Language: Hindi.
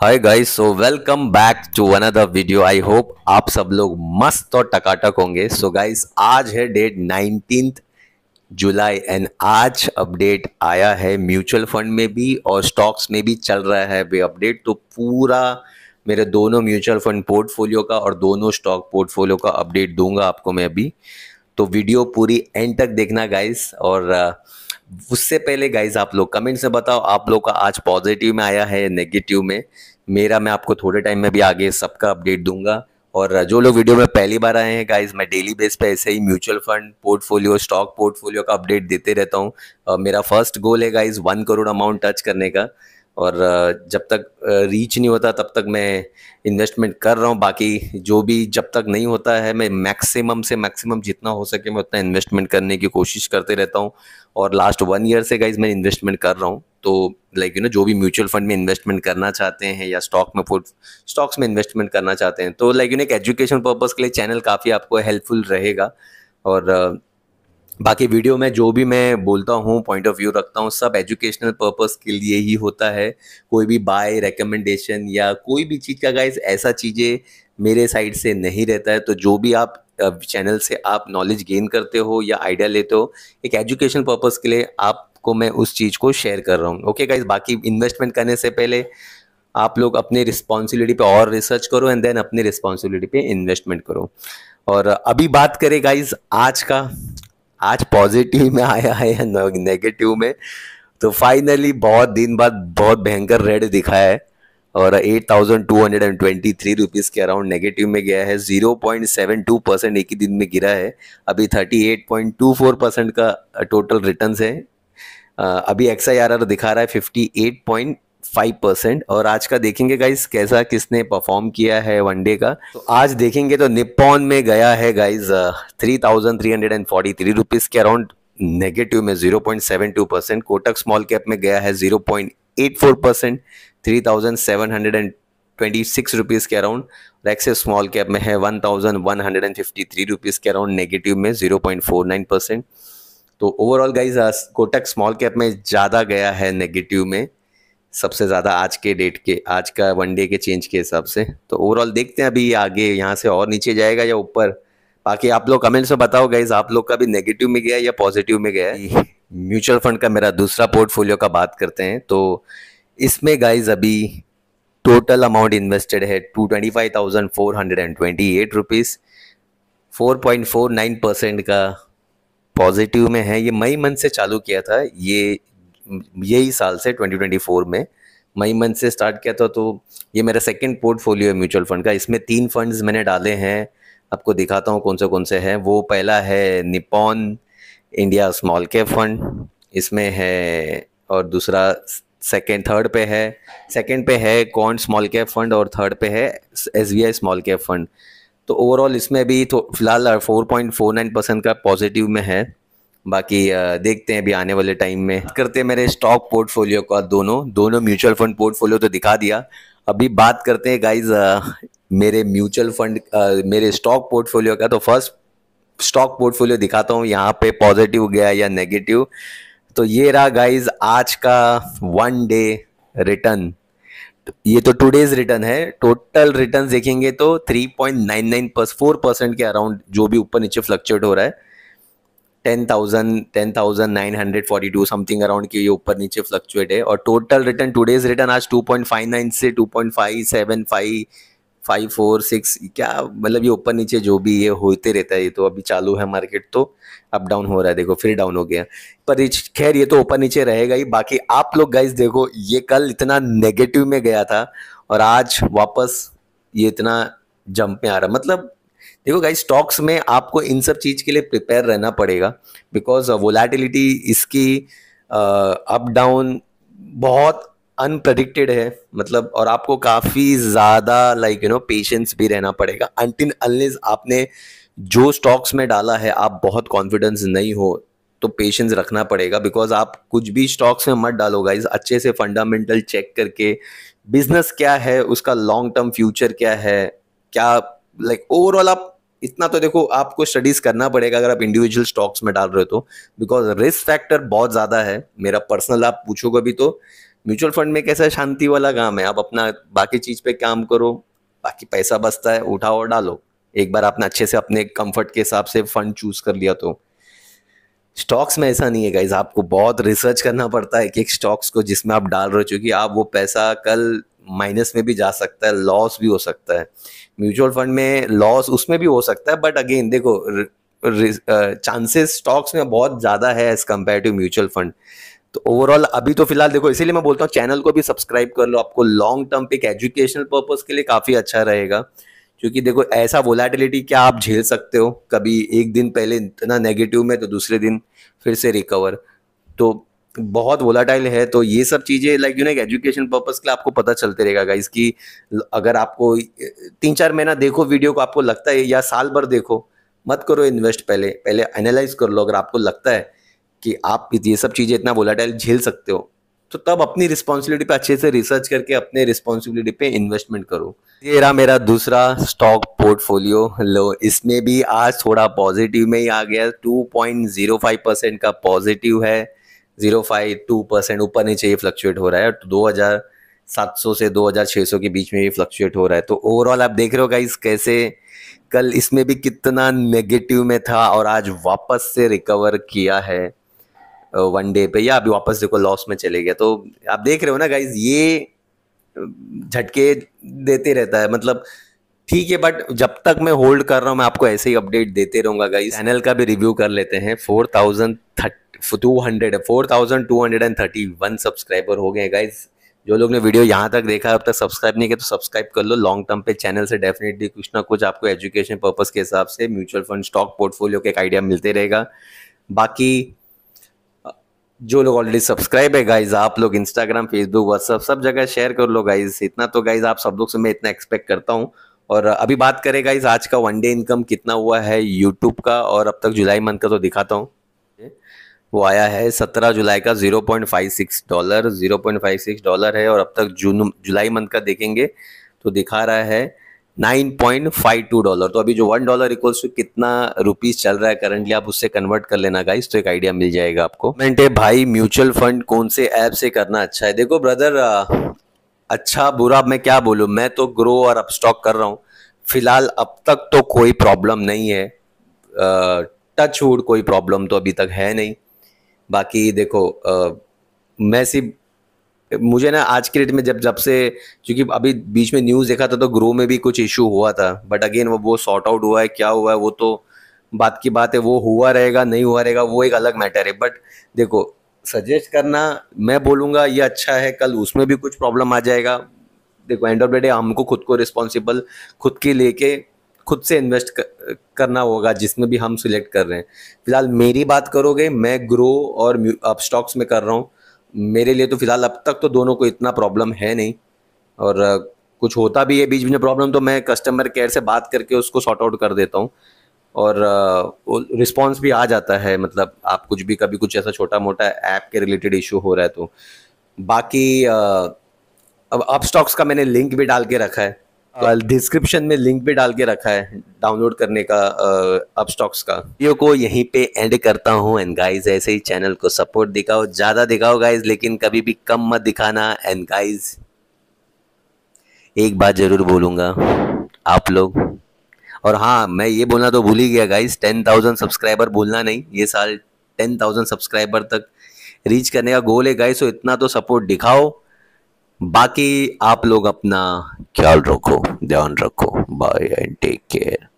Hi guys so welcome back to another video I hope आप सब लोग मस्त और टकाटक होंगे सो गाइस आज है डेट नाइनटीन जुलाई एंड आज अपडेट आया है म्यूचुअल फंड में भी और स्टॉक्स में भी चल रहा है वे अपडेट तो पूरा मेरे दोनों म्यूचुअल फंड पोर्टफोलियो का और दोनों स्टॉक पोर्टफोलियो का अपडेट दूंगा आपको मैं अभी तो वीडियो पूरी एंड तक देखना गाइस और uh, उससे पहले गाइज आप लोग कमेंट से बताओ आप लोग का आज पॉजिटिव में आया है नेगेटिव में मेरा मैं आपको थोड़े टाइम में भी आगे सबका अपडेट दूंगा और जो लोग वीडियो में पहली बार आए हैं गाइज मैं डेली बेस पे ऐसे ही mutual fund portfolio stock portfolio का अपडेट देते रहता हूँ मेरा फर्स्ट गोल है guys one crore amount touch करने का और जब तक रीच नहीं होता तब तक मैं इन्वेस्टमेंट कर रहा हूँ बाकी जो भी जब तक नहीं होता है मैं मैक्सिमम से मैक्सिमम जितना हो सके मैं उतना इन्वेस्टमेंट करने की कोशिश करते रहता हूँ और लास्ट वन ईयर से गाइज मैं इन्वेस्टमेंट कर रहा हूँ तो लाइक यू नो जो भी म्यूचुअल फंड में इन्वेस्टमेंट करना चाहते हैं या स्टॉक में फुट स्टॉक्स में इन्वेस्टमेंट करना चाहते हैं तो लाइक यू नो एक एजुकेशन पर्पज़ के लिए चैनल काफ़ी आपको हेल्पफुल रहेगा और बाकी वीडियो में जो भी मैं बोलता हूँ पॉइंट ऑफ व्यू रखता हूँ सब एजुकेशनल पर्पस के लिए ही होता है कोई भी बाय रिकमेंडेशन या कोई भी चीज़ का गाइज ऐसा चीज़ें मेरे साइड से नहीं रहता है तो जो भी आप चैनल से आप नॉलेज गेन करते हो या आइडिया लेते हो एक एजुकेशन पर्पज़ के लिए आपको मैं उस चीज़ को शेयर कर रहा हूँ ओके गाइज बाकी इन्वेस्टमेंट करने से पहले आप लोग अपने रिस्पॉन्सिबिलिटी पे और रिसर्च करो एंड देन अपने रिस्पॉन्सिबिलिटी पे इन्वेस्टमेंट करो और अभी बात करें गाइज आज का आज पॉजिटिव में आया है या नेगेटिव में तो फाइनली बहुत दिन बाद बहुत भयंकर रेड दिखा है और eight thousand two hundred and twenty three rupees के अराउंड नेगेटिव में गया है zero point seven two percent एक ही दिन में गिरा है अभी thirty eight point two four percent का टोटल रिटर्न है अभी एक्स आई आर आर दिखा रहा है fifty eight point five percent और आज का देखेंगे गाइज कैसा किसने परफॉर्म किया है वनडे का तो आज देखेंगे तो निपॉन में गया है guys three thousand three hundred and forty three rupees के अराउंड नेगेटिव में zero point seven two percent Kotak small cap में गया है zero point eight four percent three thousand seven hundred and twenty six rupees के अराउंड एक्सेस स्मॉल कैप में है one thousand one hundred and fifty three rupees के अराउंड नेगेटिव में zero point four nine percent तो overall guys Kotak small cap में ज़्यादा गया है नेगेटिव में सबसे ज़्यादा आज के डेट के आज का वन डे के चेंज के हिसाब से तो ओवरऑल देखते हैं अभी आगे यहाँ से और नीचे जाएगा या ऊपर बाकी आप लोग कमेंट्स में बताओ गाइज आप लोग का भी नेगेटिव में गया या पॉजिटिव में गया म्यूचुअल फंड का मेरा दूसरा पोर्टफोलियो का बात करते हैं तो इसमें गाइज अभी टोटल अमाउंट इन्वेस्टेड है two twenty five thousand four hundred and twenty eight rupees four point four nine percent का पॉजिटिव में है ये मई मंथ से चालू किया था ये यही साल से 2024 में मई मंथ से स्टार्ट किया था तो ये मेरा सेकंड पोर्टफोलियो है म्यूचुअल फंड का इसमें तीन फंड्स मैंने डाले हैं आपको दिखाता हूँ कौन से कौन से हैं वो पहला है Nippon India small cap fund इसमें है और दूसरा सेकेंड थर्ड पे है सेकेंड पे है कौन स्मॉल कैप फंड और थर्ड पे है S B I small cap fund तो ओवरऑल इसमें भी तो फिलहाल four point four nine percent का पॉजिटिव में है बाकी देखते हैं अभी आने वाले टाइम में हाँ। करते हैं मेरे स्टॉक पोर्टफोलियो का दोनों दोनों म्यूचुअल फंड पोर्टफोलियो तो दिखा दिया अभी बात करते हैं गाइज मेरे म्यूचुअल फंड मेरे स्टॉक पोर्टफोलियो का तो फर्स्ट स्टॉक पोर्टफोलियो दिखाता हूँ यहाँ पे पॉजिटिव गया या नेगेटिव तो ये रहा गाइज आज का वन डे रिटर्न ये तो टू डेज रिटर्न है टोटल रिटर्न देखेंगे तो 3.99 point nine nine plus four percent के अराउंड जो भी ऊपर नीचे फ्लक्चुएट हो रहा है ten thousand ten thousand nine hundred forty two something around के ये ऊपर नीचे फ्लक्चुएट है और टोटल रिटर्न टूडेज रिटर्न आज टू पॉइंट फाइव नाइन से two point five seven five five four six क्या मतलब ये ऊपर नीचे जो भी ये होते रहता है ये तो अभी चालू है मार्केट तो अप डाउन हो रहा है देखो फिर डाउन हो गया पर खैर ये तो ऊपर नीचे रहेगा ही बाकी आप लोग गाइज देखो ये कल इतना नेगेटिव में गया था और आज वापस ये इतना जंप में आ रहा मतलब देखो गाइस स्टॉक्स में आपको इन सब चीज़ के लिए प्रिपेयर रहना पड़ेगा बिकॉज वोलाटिलिटी uh, इसकी अप uh, डाउन बहुत अनप्रडिक्टेड है मतलब और आपको काफ़ी ज़्यादा लाइक यू नो पेशेंस भी रहना पड़ेगा अनटिन अनलेस आपने जो स्टॉक्स में डाला है आप बहुत कॉन्फिडेंस नहीं हो तो पेशेंस रखना पड़ेगा बिकॉज आप कुछ भी स्टॉक्स में मत डालो गाइज अच्छे से फंडामेंटल चेक करके बिजनेस क्या है उसका लॉन्ग टर्म फ्यूचर क्या है क्या लाइक like, ओवरऑल आप इतना तो देखो आपको स्टडीज करना पड़ेगा अगर आप इंडिविजुअल स्टॉक्स में डाल रहे हो तो बिकॉज रिस्क फैक्टर बहुत ज्यादा है मेरा पर्सनल आप पूछोगे भी तो म्यूचुअल फंड में कैसा शांति वाला काम है आप अपना बाकी चीज पे काम करो बाकी पैसा बचता है उठाओ और डालो एक बार आपने अच्छे से अपने कंफर्ट के हिसाब से फंड चूज कर लिया तो स्टॉक्स में ऐसा नहीं है गाइज आपको बहुत रिसर्च करना पड़ता है कि एक स्टॉक्स को जिसमें आप डाल रहे हो क्योंकि आप वो पैसा कल माइनस में भी जा सकता है लॉस भी हो सकता है म्यूचुअल फंड में लॉस उसमें भी हो सकता है बट अगेन देखो चांसेस स्टॉक्स uh, में बहुत ज़्यादा है as compared to mutual fund तो ओवरऑल अभी तो फिलहाल देखो इसीलिए मैं बोलता हूँ चैनल को भी सब्सक्राइब कर लो आपको लॉन्ग टर्म पे एक एजुकेशनल पर्पज के लिए काफ़ी अच्छा रहेगा क्योंकि देखो ऐसा वोलाटिलिटी क्या आप झेल सकते हो कभी एक दिन पहले इतना नेगेटिव में तो दूसरे दिन फिर से रिकवर तो बहुत वोलाटाइल है तो ये सब चीज़ें लाइक यू एक एजुकेशन पर्पज़ के लिए आपको पता चलते रहेगा गाइस कि अगर आपको तीन चार महीना देखो वीडियो को आपको लगता है या साल भर देखो मत करो इन्वेस्ट पहले पहले एनालाइज कर लो अगर आपको लगता है कि आप ये सब चीज़ें इतना वोलाटाइल झेल सकते हो तो तब अपनी रिस्पॉन्सिबिलिटी पे अच्छे से रिसर्च करके अपने रिस्पॉन्सिबिलिटी पे इन्वेस्टमेंट करो ये रहा मेरा दूसरा स्टॉक पोर्टफोलियो लो इसमें भी आज थोड़ा पॉजिटिव में ही आ गया 2.05 परसेंट का पॉजिटिव है जीरो फाइव टू परसेंट ऊपर नीचे ये फ्लक्चुएट हो रहा है दो हज़ार सात सौ से दो हज़ार छः सौ के बीच में ये फ्लक्चुएट हो रहा है तो ओवरऑल आप देख रहे हो गाइस कैसे कल इसमें भी कितना नेगेटिव में था और आज वापस से रिकवर किया है वन डे पे या अभी वापस देखो लॉस में चले गया तो आप देख रहे हो ना गाइज ये झटके देते रहता है मतलब ठीक है बट जब तक मैं होल्ड कर रहा हूँ मैं आपको ऐसे ही अपडेट देते रहूंगा गाइस चैनल का भी रिव्यू कर लेते हैं four thousand two hundred four thousand two hundred and thirty one subscriber हो गए गाइस जो लोग ने वीडियो यहाँ तक देखा अब तक सब्सक्राइब नहीं किया तो सब्सक्राइब कर लो लॉन्ग टर्म पे चैनल से डेफिनेटली कुछ ना कुछ आपको एजुकेशन पर्पज के हिसाब से म्यूचुअल फंड स्टॉक पोर्टफोलियो का एक आइडिया मिलते रहेगा बाकी जो लोग ऑलरेडी सब्सक्राइब है गाइज आप लोग इंस्टाग्राम फेसबुक व्हाट्सअप सब जगह शेयर कर लो गाइज इतना तो गाइज आप सब लोग से मैं इतना एक्सपेक्ट करता हूँ और अभी बात करेगा इस आज का वन डे इनकम कितना हुआ है यूट्यूब का और अब तक जुलाई मंथ का तो दिखाता हूँ वो आया है सत्रह जुलाई का zero point five six dollar zero point five six dollar है और अब तक जून जुलाई मंथ का देखेंगे तो दिखा रहा है nine point five two dollar तो अभी जो वन डॉलर इक्वल्स टू कितना रुपीज चल रहा है करंटली आप उससे कन्वर्ट कर लेना गाइस तो एक आइडिया मिल जाएगा आपको मैंटे भाई म्यूचुअल फंड कौन से ऐप से करना अच्छा है देखो ब्रदर अच्छा बुरा मैं क्या बोलूँ मैं तो ग्रो और अपस्टॉक कर रहा हूँ फिलहाल अब तक तो कोई प्रॉब्लम नहीं है टच वुड कोई प्रॉब्लम तो अभी तक है नहीं बाकी देखो आ, मैं सिर्फ मुझे ना आज के डेट में जब जब से क्योंकि अभी बीच में न्यूज़ देखा था तो ग्रो में भी कुछ इशू हुआ था बट अगेन वो वो सॉर्ट आउट हुआ है क्या हुआ है वो तो बात की बात है वो हुआ रहेगा नहीं हुआ रहेगा वो एक अलग मैटर है बट देखो सजेस्ट करना मैं बोलूँगा ये अच्छा है कल उसमें भी कुछ प्रॉब्लम आ जाएगा देखो एंड ऑफ द डे हमको खुद को रिस्पॉन्सिबल खुद के लेके खुद से इन्वेस्ट कर, करना होगा जिसमें भी हम सिलेक्ट कर रहे हैं फिलहाल मेरी बात करोगे मैं ग्रो और अब स्टॉक्स में कर रहा हूँ मेरे लिए तो फिलहाल अब तक तो दोनों को इतना प्रॉब्लम है नहीं और कुछ होता भी है बीच बीच में प्रॉब्लम तो मैं कस्टमर केयर से बात करके उसको सॉर्ट आउट कर देता हूँ और रिस्पॉन्स भी आ जाता है मतलब आप कुछ भी कभी कुछ ऐसा छोटा मोटा ऐप के रिलेटेड इशू हो रहा है तो बाकी अब अप स्टॉक्स का मैंने लिंक भी डाल के रखा है डिस्क्रिप्शन हाँ। में लिंक भी डाल के रखा है डाउनलोड करने का अप स्टॉक्स का वीडियो को यहीं पे एंड करता हूँ एंड गाइस ऐसे ही चैनल को सपोर्ट दिखाओ ज़्यादा दिखाओ गाइस लेकिन कभी भी कम मत दिखाना एंड गाइस एक बात ज़रूर बोलूँगा आप लोग और हाँ मैं ये बोलना तो भूल ही गया गाइस टेन थाउजेंड सब्सक्राइबर बोलना नहीं ये साल टेन थाउजेंड सब्सक्राइबर तक रीच करने का गोल है गाइस तो इतना तो सपोर्ट दिखाओ बाकी आप लोग अपना ख्याल रखो ध्यान रखो बाय एंड टेक केयर